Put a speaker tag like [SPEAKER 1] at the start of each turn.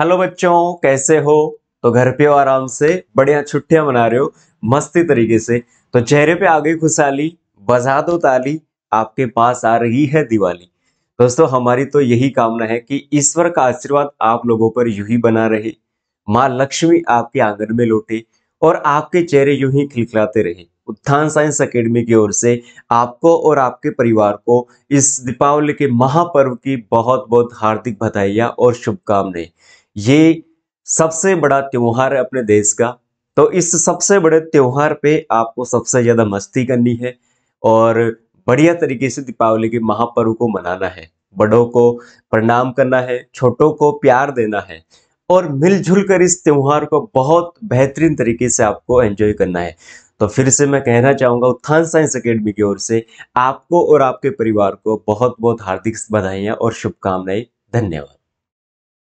[SPEAKER 1] hello बच्चों कैसे हो तो घर पे हो आराम से बढ़िया छुट्टियां मना रहे हो मस्ती तरीके से तो चेहरे पे आ गई खुशहाली बजा दो ताली आपके पास आ रही है दिवाली दोस्तों हमारी तो यही कामना है कि ईश्वर का आशीर्वाद आप लोगों पर यू ही बना रहे माँ लक्ष्मी आपके आंगन में लौटे और आपके चेहरे यूं ही खिलखिलाते रहे उत्थान साइंस अकेडमी की ओर से आपको और आपके परिवार को इस दीपावली के महापर्व की बहुत बहुत हार्दिक बधाइयां और शुभकामनाएं ये सबसे बड़ा त्यौहार है अपने देश का तो इस सबसे बड़े त्यौहार पे आपको सबसे ज़्यादा मस्ती करनी है और बढ़िया तरीके से दीपावली के महापर्व को मनाना है बड़ों को प्रणाम करना है छोटों को प्यार देना है और मिलजुल कर इस त्यौहार को बहुत बेहतरीन तरीके से आपको एंजॉय करना है तो फिर से मैं कहना चाहूँगा उत्थान साइंस अकेडमी की ओर से आपको और आपके परिवार को बहुत बहुत हार्दिक बधाइयाँ और शुभकामनाएं धन्यवाद